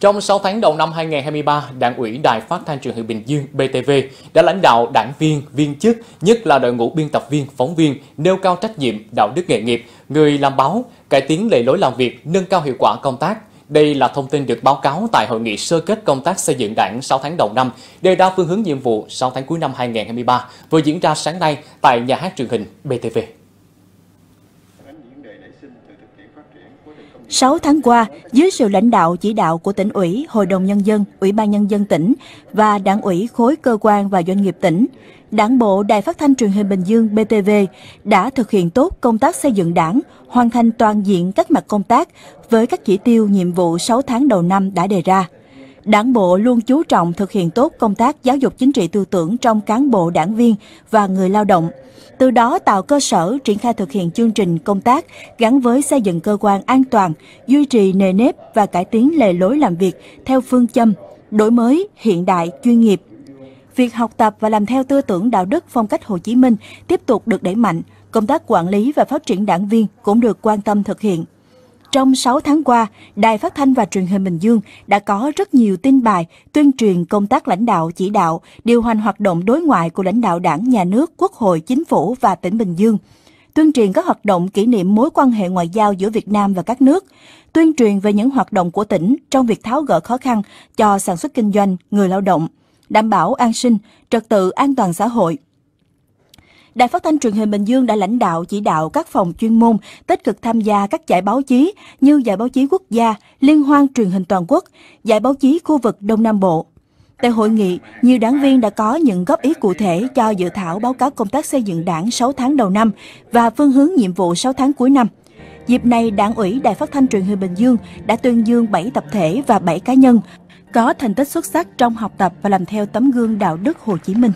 Trong 6 tháng đầu năm 2023, Đảng ủy Đài Phát thanh Truyền hình Bình Dương BTV đã lãnh đạo đảng viên, viên chức, nhất là đội ngũ biên tập viên, phóng viên nêu cao trách nhiệm, đạo đức nghề nghiệp, người làm báo, cải tiến lề lối làm việc, nâng cao hiệu quả công tác. Đây là thông tin được báo cáo tại hội nghị sơ kết công tác xây dựng đảng 6 tháng đầu năm, đề ra phương hướng nhiệm vụ 6 tháng cuối năm 2023 vừa diễn ra sáng nay tại nhà hát truyền hình BTV. 6 tháng qua, dưới sự lãnh đạo chỉ đạo của tỉnh ủy, Hội đồng Nhân dân, Ủy ban Nhân dân tỉnh và đảng ủy khối cơ quan và doanh nghiệp tỉnh, Đảng bộ Đài Phát thanh Truyền hình Bình Dương BTV đã thực hiện tốt công tác xây dựng đảng, hoàn thành toàn diện các mặt công tác với các chỉ tiêu nhiệm vụ 6 tháng đầu năm đã đề ra. Đảng bộ luôn chú trọng thực hiện tốt công tác giáo dục chính trị tư tưởng trong cán bộ đảng viên và người lao động. Từ đó tạo cơ sở triển khai thực hiện chương trình công tác gắn với xây dựng cơ quan an toàn, duy trì nề nếp và cải tiến lề lối làm việc theo phương châm đổi mới, hiện đại, chuyên nghiệp. Việc học tập và làm theo tư tưởng đạo đức phong cách Hồ Chí Minh tiếp tục được đẩy mạnh, công tác quản lý và phát triển đảng viên cũng được quan tâm thực hiện. Trong 6 tháng qua, Đài Phát thanh và Truyền hình Bình Dương đã có rất nhiều tin bài tuyên truyền công tác lãnh đạo chỉ đạo, điều hành hoạt động đối ngoại của lãnh đạo Đảng, Nhà nước, Quốc hội, Chính phủ và tỉnh Bình Dương tuyên truyền các hoạt động kỷ niệm mối quan hệ ngoại giao giữa Việt Nam và các nước, tuyên truyền về những hoạt động của tỉnh trong việc tháo gỡ khó khăn cho sản xuất kinh doanh, người lao động, đảm bảo an sinh, trật tự an toàn xã hội, Đài Phát thanh Truyền hình Bình Dương đã lãnh đạo chỉ đạo các phòng chuyên môn tích cực tham gia các giải báo chí như giải báo chí quốc gia, liên hoan truyền hình toàn quốc, giải báo chí khu vực Đông Nam Bộ. Tại hội nghị, nhiều đảng viên đã có những góp ý cụ thể cho dự thảo báo cáo công tác xây dựng đảng 6 tháng đầu năm và phương hướng nhiệm vụ 6 tháng cuối năm. Dịp này, Đảng ủy Đài Phát thanh Truyền hình Bình Dương đã tuyên dương 7 tập thể và 7 cá nhân có thành tích xuất sắc trong học tập và làm theo tấm gương đạo đức Hồ Chí Minh.